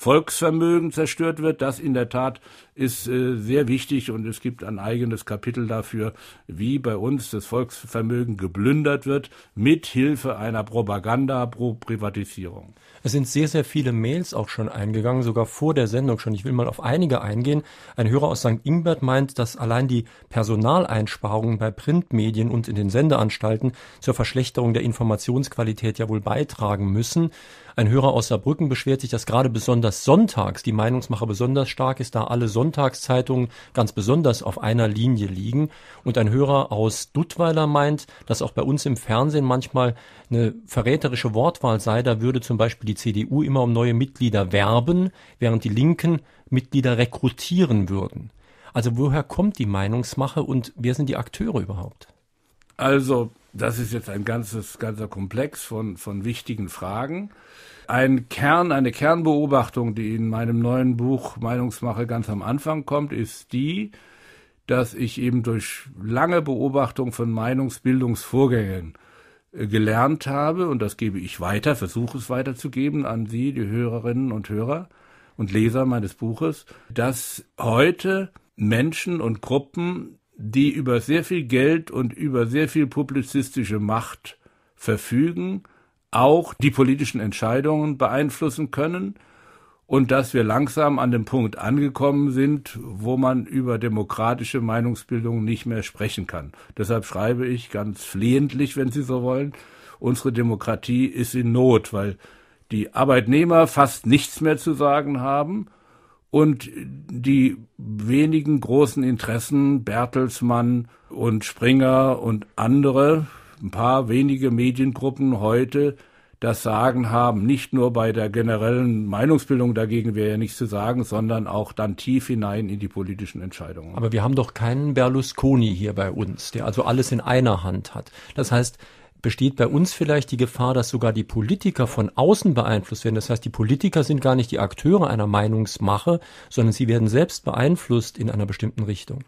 Volksvermögen zerstört wird. Das in der Tat ist äh, sehr wichtig und es gibt ein eigenes Kapitel dafür, wie bei uns das Volksvermögen geplündert wird mit Hilfe einer Propaganda pro Privatisierung. Es sind sehr, sehr viele Mails auch schon eingegangen, sogar vor der Sendung schon. Ich will mal auf einige eingehen. Ein Hörer aus St. Ingbert meint, dass allein die Personaleinsparungen bei Printmedien und in den Sendeanstalten zur Verschlechterung der Informationsqualität ja wohl beitragen müssen. Ein Hörer aus Saarbrücken beschwert sich, dass gerade besonders sonntags die Meinungsmache besonders stark ist, da alle Sonntagszeitungen ganz besonders auf einer Linie liegen. Und ein Hörer aus Duttweiler meint, dass auch bei uns im Fernsehen manchmal eine verräterische Wortwahl sei. Da würde zum Beispiel die CDU immer um neue Mitglieder werben, während die Linken Mitglieder rekrutieren würden. Also woher kommt die Meinungsmache und wer sind die Akteure überhaupt? Also, das ist jetzt ein ganzes, ganzer Komplex von, von wichtigen Fragen. Ein Kern, eine Kernbeobachtung, die in meinem neuen Buch Meinungsmache ganz am Anfang kommt, ist die, dass ich eben durch lange Beobachtung von Meinungsbildungsvorgängen äh, gelernt habe, und das gebe ich weiter, versuche es weiterzugeben an Sie, die Hörerinnen und Hörer und Leser meines Buches, dass heute Menschen und Gruppen, die über sehr viel Geld und über sehr viel publizistische Macht verfügen, auch die politischen Entscheidungen beeinflussen können, und dass wir langsam an dem Punkt angekommen sind, wo man über demokratische Meinungsbildung nicht mehr sprechen kann. Deshalb schreibe ich ganz flehentlich, wenn Sie so wollen, unsere Demokratie ist in Not, weil die Arbeitnehmer fast nichts mehr zu sagen haben und die wenigen großen Interessen Bertelsmann und Springer und andere, ein paar wenige Mediengruppen heute das Sagen haben, nicht nur bei der generellen Meinungsbildung dagegen wäre ja nichts zu sagen, sondern auch dann tief hinein in die politischen Entscheidungen. Aber wir haben doch keinen Berlusconi hier bei uns, der also alles in einer Hand hat. Das heißt, besteht bei uns vielleicht die Gefahr, dass sogar die Politiker von außen beeinflusst werden. Das heißt, die Politiker sind gar nicht die Akteure einer Meinungsmache, sondern sie werden selbst beeinflusst in einer bestimmten Richtung.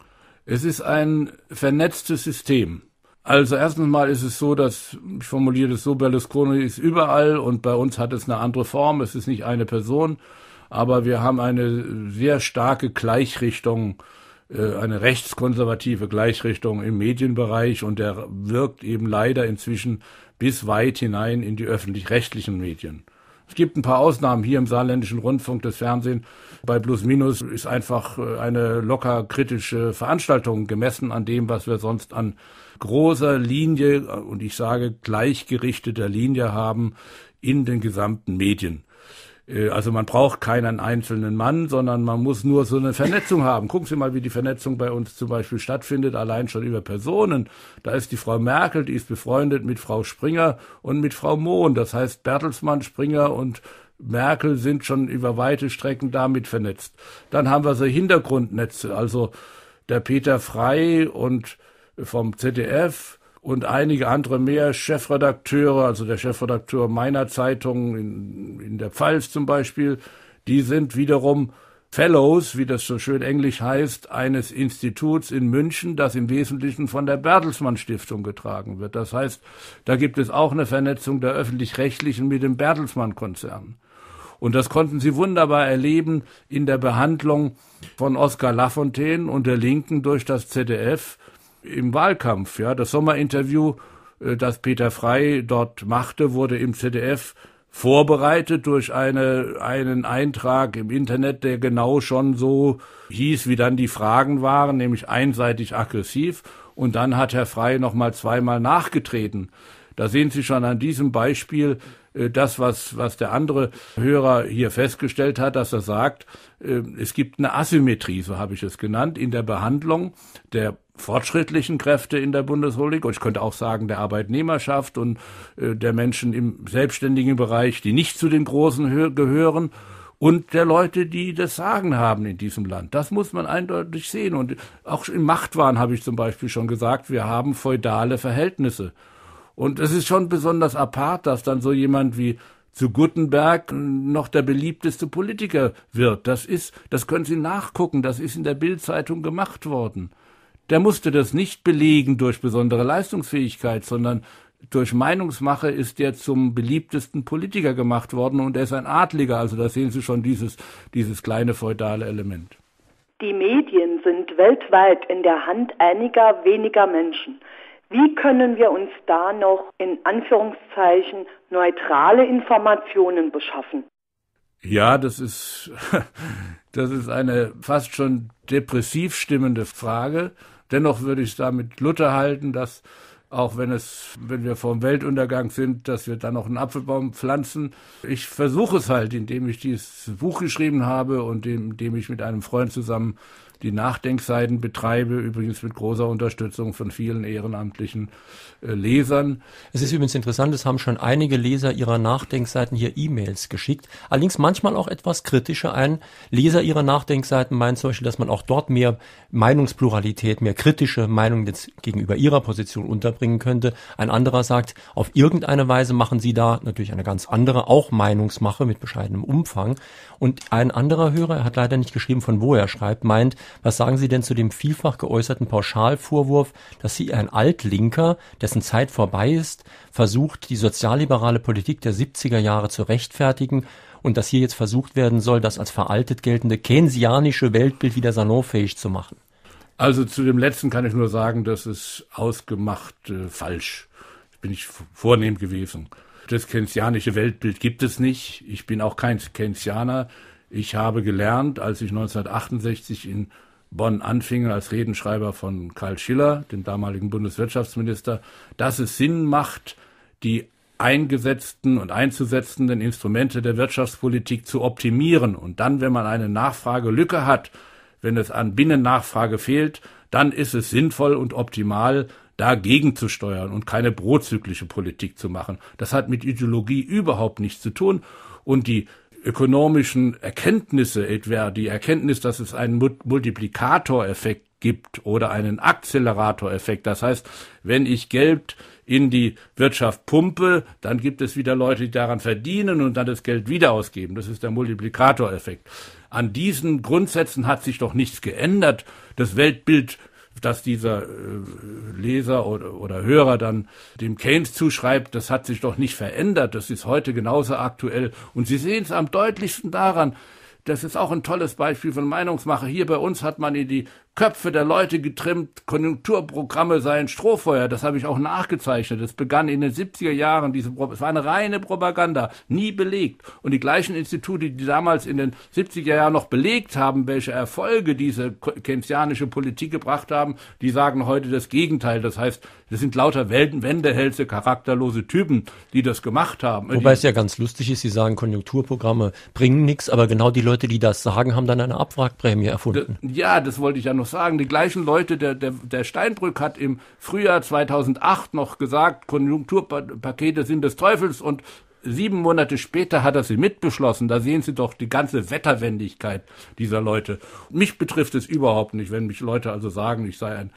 Es ist ein vernetztes System. Also erstens mal ist es so, dass, ich formuliere es so, Berlusconi ist überall und bei uns hat es eine andere Form, es ist nicht eine Person, aber wir haben eine sehr starke Gleichrichtung, äh, eine rechtskonservative Gleichrichtung im Medienbereich und der wirkt eben leider inzwischen bis weit hinein in die öffentlich-rechtlichen Medien. Es gibt ein paar Ausnahmen hier im saarländischen Rundfunk, das Fernsehen bei Plus Minus ist einfach äh, eine locker kritische Veranstaltung gemessen an dem, was wir sonst an großer Linie äh, und ich sage gleichgerichteter Linie haben in den gesamten Medien. Äh, also man braucht keinen einzelnen Mann, sondern man muss nur so eine Vernetzung haben. Gucken Sie mal, wie die Vernetzung bei uns zum Beispiel stattfindet, allein schon über Personen. Da ist die Frau Merkel, die ist befreundet mit Frau Springer und mit Frau Mohn. Das heißt, Bertelsmann, Springer und Merkel sind schon über weite Strecken damit vernetzt. Dann haben wir so Hintergrundnetze, also der Peter Frei und vom ZDF, und einige andere mehr Chefredakteure, also der Chefredakteur meiner Zeitung in, in der Pfalz zum Beispiel, die sind wiederum Fellows, wie das so schön englisch heißt, eines Instituts in München, das im Wesentlichen von der Bertelsmann Stiftung getragen wird. Das heißt, da gibt es auch eine Vernetzung der öffentlich-rechtlichen mit dem Bertelsmann Konzern. Und das konnten sie wunderbar erleben in der Behandlung von Oskar Lafontaine und der Linken durch das ZDF im Wahlkampf. Ja, das Sommerinterview, äh, das Peter Frey dort machte, wurde im ZDF vorbereitet durch eine, einen Eintrag im Internet, der genau schon so hieß, wie dann die Fragen waren, nämlich einseitig aggressiv. Und dann hat Herr Frey nochmal zweimal nachgetreten. Da sehen Sie schon an diesem Beispiel äh, das, was, was der andere Hörer hier festgestellt hat, dass er sagt, äh, es gibt eine Asymmetrie, so habe ich es genannt, in der Behandlung der fortschrittlichen Kräfte in der Bundesrepublik und ich könnte auch sagen der Arbeitnehmerschaft und äh, der Menschen im selbstständigen Bereich, die nicht zu den Großen gehören und der Leute, die das Sagen haben in diesem Land. Das muss man eindeutig sehen und auch im Machtwahn habe ich zum Beispiel schon gesagt, wir haben feudale Verhältnisse. Und es ist schon besonders apart, dass dann so jemand wie zu Gutenberg noch der beliebteste Politiker wird. Das ist, das können Sie nachgucken, das ist in der Bildzeitung gemacht worden. Der musste das nicht belegen durch besondere Leistungsfähigkeit, sondern durch Meinungsmache ist er zum beliebtesten Politiker gemacht worden und er ist ein Adliger. Also da sehen Sie schon dieses, dieses kleine feudale Element. Die Medien sind weltweit in der Hand einiger weniger Menschen. Wie können wir uns da noch in Anführungszeichen neutrale Informationen beschaffen? Ja, das ist, das ist eine fast schon depressiv stimmende Frage. Dennoch würde ich es damit Luther halten, dass auch wenn es, wenn wir vor dem Weltuntergang sind, dass wir dann noch einen Apfelbaum pflanzen. Ich versuche es halt, indem ich dieses Buch geschrieben habe und indem ich mit einem Freund zusammen die Nachdenkseiten betreibe, übrigens mit großer Unterstützung von vielen ehrenamtlichen äh, Lesern. Es ist übrigens interessant, es haben schon einige Leser ihrer Nachdenkseiten hier E-Mails geschickt, allerdings manchmal auch etwas kritischer. Ein Leser ihrer Nachdenkseiten meint zum Beispiel, dass man auch dort mehr Meinungspluralität, mehr kritische Meinungen jetzt gegenüber ihrer Position unterbringen könnte. Ein anderer sagt, auf irgendeine Weise machen sie da natürlich eine ganz andere, auch Meinungsmache mit bescheidenem Umfang. Und ein anderer Hörer, er hat leider nicht geschrieben, von wo er schreibt, meint, was sagen Sie denn zu dem vielfach geäußerten Pauschalvorwurf, dass Sie ein Altlinker, dessen Zeit vorbei ist, versucht, die sozialliberale Politik der 70er Jahre zu rechtfertigen und dass hier jetzt versucht werden soll, das als veraltet geltende keynesianische Weltbild wieder salonfähig zu machen? Also zu dem letzten kann ich nur sagen, das ist ausgemacht äh, falsch. Bin ich vornehm gewesen. Das keynesianische Weltbild gibt es nicht. Ich bin auch kein Keynesianer. Ich habe gelernt, als ich 1968 in Bonn anfing als Redenschreiber von Karl Schiller, dem damaligen Bundeswirtschaftsminister, dass es Sinn macht, die eingesetzten und einzusetzenden Instrumente der Wirtschaftspolitik zu optimieren. Und dann, wenn man eine Nachfragelücke hat, wenn es an Binnennachfrage fehlt, dann ist es sinnvoll und optimal, dagegen zu steuern und keine brozyklische Politik zu machen. Das hat mit Ideologie überhaupt nichts zu tun. Und die ökonomischen Erkenntnisse, etwa die Erkenntnis, dass es einen Multiplikatoreffekt gibt oder einen Akzeleratoreffekt. Das heißt, wenn ich Geld in die Wirtschaft pumpe, dann gibt es wieder Leute, die daran verdienen und dann das Geld wieder ausgeben. Das ist der Multiplikatoreffekt. An diesen Grundsätzen hat sich doch nichts geändert. Das Weltbild dass dieser äh, Leser oder, oder Hörer dann dem Keynes zuschreibt, das hat sich doch nicht verändert, das ist heute genauso aktuell. Und Sie sehen es am deutlichsten daran, das ist auch ein tolles Beispiel von Meinungsmache. Hier bei uns hat man in die Köpfe der Leute getrimmt, Konjunkturprogramme seien Strohfeuer, das habe ich auch nachgezeichnet. Das begann in den 70er Jahren, diese Pro es war eine reine Propaganda, nie belegt. Und die gleichen Institute, die damals in den 70er Jahren noch belegt haben, welche Erfolge diese keynesianische Politik gebracht haben, die sagen heute das Gegenteil. Das heißt, das sind lauter Wendehälse, charakterlose Typen, die das gemacht haben. Wobei es ja ganz lustig ist, sie sagen, Konjunkturprogramme bringen nichts, aber genau die Leute, die das sagen, haben dann eine Abwrackprämie erfunden. Ja, das wollte ich ja noch noch sagen, die gleichen Leute, der, der, der Steinbrück hat im Frühjahr 2008 noch gesagt, Konjunkturpakete sind des Teufels und sieben Monate später hat er sie mitbeschlossen. Da sehen Sie doch die ganze Wetterwendigkeit dieser Leute. Mich betrifft es überhaupt nicht, wenn mich Leute also sagen, ich sei ein,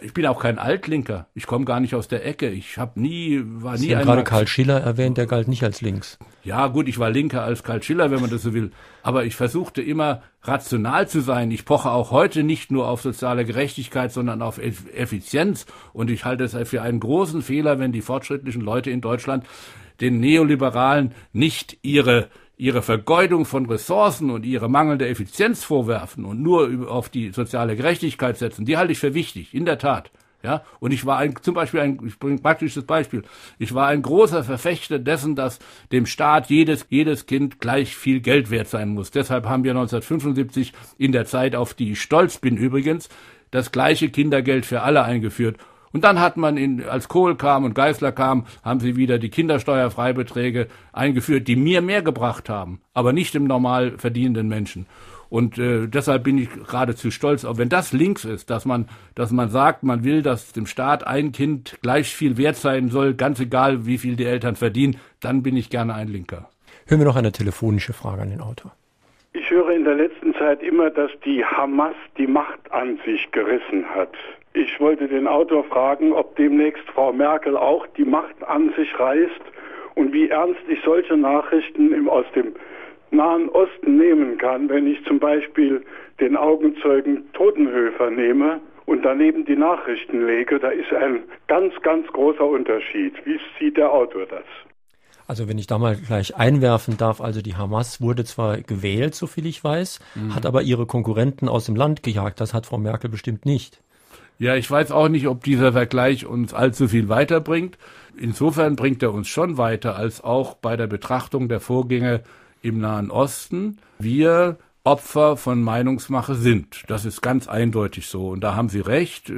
ich bin auch kein Altlinker. Ich komme gar nicht aus der Ecke. Ich habe nie, war nie Sie haben gerade Karl Schiller erwähnt, der galt nicht als links. Ja, gut, ich war linker als Karl Schiller, wenn man das so will. Aber ich versuchte immer rational zu sein. Ich poche auch heute nicht nur auf soziale Gerechtigkeit, sondern auf Effizienz. Und ich halte es für einen großen Fehler, wenn die fortschrittlichen Leute in Deutschland den Neoliberalen nicht ihre ihre Vergeudung von Ressourcen und ihre mangelnde Effizienz vorwerfen und nur auf die soziale Gerechtigkeit setzen, die halte ich für wichtig, in der Tat. Ja, und ich war ein, zum Beispiel ein, ich bringe ein praktisches Beispiel. Ich war ein großer Verfechter dessen, dass dem Staat jedes, jedes Kind gleich viel Geld wert sein muss. Deshalb haben wir 1975 in der Zeit, auf die ich stolz bin übrigens, das gleiche Kindergeld für alle eingeführt und dann hat man, in, als Kohl kam und Geißler kam, haben sie wieder die Kindersteuerfreibeträge eingeführt, die mir mehr gebracht haben, aber nicht dem normal verdienenden Menschen. Und äh, deshalb bin ich geradezu stolz, auch wenn das links ist, dass man, dass man sagt, man will, dass dem Staat ein Kind gleich viel wert sein soll, ganz egal, wie viel die Eltern verdienen, dann bin ich gerne ein Linker. Hören wir noch eine telefonische Frage an den Autor. Ich höre in der letzten Zeit immer, dass die Hamas die Macht an sich gerissen hat. Ich wollte den Autor fragen, ob demnächst Frau Merkel auch die Macht an sich reißt und wie ernst ich solche Nachrichten im, aus dem Nahen Osten nehmen kann, wenn ich zum Beispiel den Augenzeugen Totenhöfer nehme und daneben die Nachrichten lege. Da ist ein ganz, ganz großer Unterschied. Wie sieht der Autor das? Also wenn ich da mal gleich einwerfen darf, also die Hamas wurde zwar gewählt, soviel ich weiß, mhm. hat aber ihre Konkurrenten aus dem Land gejagt. Das hat Frau Merkel bestimmt nicht. Ja, ich weiß auch nicht, ob dieser Vergleich uns allzu viel weiterbringt. Insofern bringt er uns schon weiter, als auch bei der Betrachtung der Vorgänge im Nahen Osten wir Opfer von Meinungsmache sind. Das ist ganz eindeutig so. Und da haben Sie recht. Äh,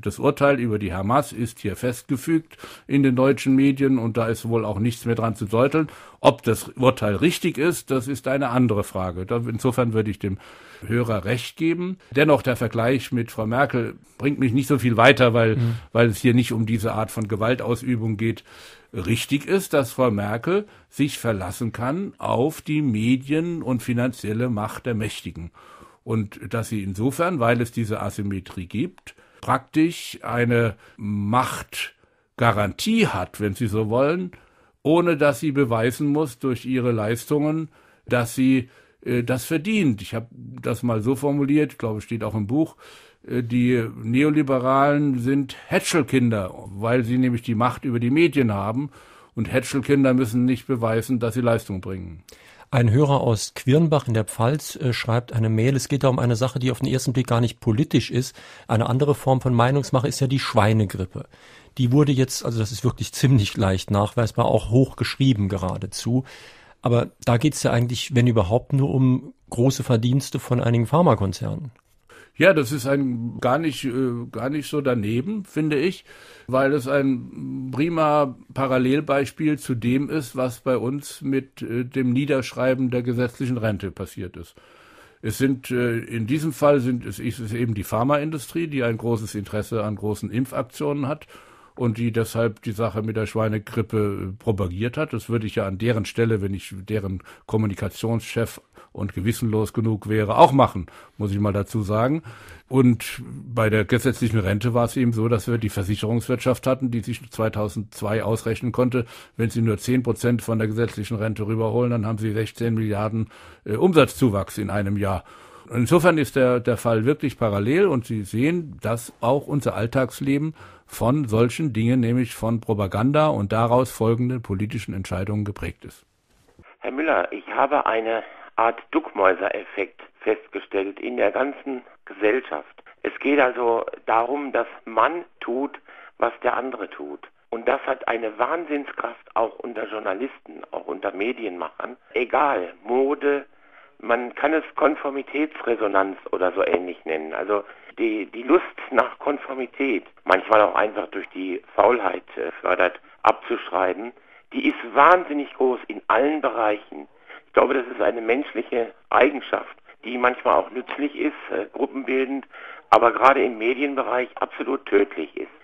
das Urteil über die Hamas ist hier festgefügt in den deutschen Medien und da ist wohl auch nichts mehr dran zu deuteln. Ob das Urteil richtig ist, das ist eine andere Frage. Insofern würde ich dem Hörer recht geben. Dennoch der Vergleich mit Frau Merkel bringt mich nicht so viel weiter, weil, mhm. weil es hier nicht um diese Art von Gewaltausübung geht. Richtig ist, dass Frau Merkel sich verlassen kann auf die Medien und finanzielle Macht der Mächtigen. Und dass sie insofern, weil es diese Asymmetrie gibt, praktisch eine Machtgarantie hat, wenn Sie so wollen, ohne dass sie beweisen muss durch ihre Leistungen, dass sie äh, das verdient. Ich habe das mal so formuliert, ich glaube, steht auch im Buch. Äh, die Neoliberalen sind Hätschelkinder, weil sie nämlich die Macht über die Medien haben. Und Hätschelkinder müssen nicht beweisen, dass sie Leistung bringen. Ein Hörer aus Quirnbach in der Pfalz äh, schreibt eine Mail, es geht da um eine Sache, die auf den ersten Blick gar nicht politisch ist. Eine andere Form von Meinungsmache ist ja die Schweinegrippe. Die wurde jetzt, also das ist wirklich ziemlich leicht nachweisbar, auch hochgeschrieben geradezu. Aber da geht es ja eigentlich, wenn überhaupt, nur um große Verdienste von einigen Pharmakonzernen. Ja, das ist ein gar nicht, äh, gar nicht so daneben, finde ich, weil es ein prima Parallelbeispiel zu dem ist, was bei uns mit äh, dem Niederschreiben der gesetzlichen Rente passiert ist. Es sind äh, in diesem Fall sind es, ist es eben die Pharmaindustrie, die ein großes Interesse an großen Impfaktionen hat und die deshalb die Sache mit der Schweinegrippe äh, propagiert hat. Das würde ich ja an deren Stelle, wenn ich deren Kommunikationschef und gewissenlos genug wäre, auch machen, muss ich mal dazu sagen. Und bei der gesetzlichen Rente war es eben so, dass wir die Versicherungswirtschaft hatten, die sich 2002 ausrechnen konnte, wenn sie nur 10 Prozent von der gesetzlichen Rente rüberholen, dann haben sie 16 Milliarden äh, Umsatzzuwachs in einem Jahr. Insofern ist der, der Fall wirklich parallel und Sie sehen, dass auch unser Alltagsleben von solchen Dingen, nämlich von Propaganda und daraus folgenden politischen Entscheidungen geprägt ist. Herr Müller, ich habe eine Art Duckmäusereffekt festgestellt in der ganzen Gesellschaft. Es geht also darum, dass man tut, was der andere tut. Und das hat eine Wahnsinnskraft auch unter Journalisten, auch unter Medienmachern. Egal, Mode, man kann es Konformitätsresonanz oder so ähnlich nennen. Also die, die Lust nach Konformität, manchmal auch einfach durch die Faulheit äh, fördert, abzuschreiben, die ist wahnsinnig groß in allen Bereichen. Ich glaube, das ist eine menschliche Eigenschaft, die manchmal auch nützlich ist, äh, gruppenbildend, aber gerade im Medienbereich absolut tödlich ist.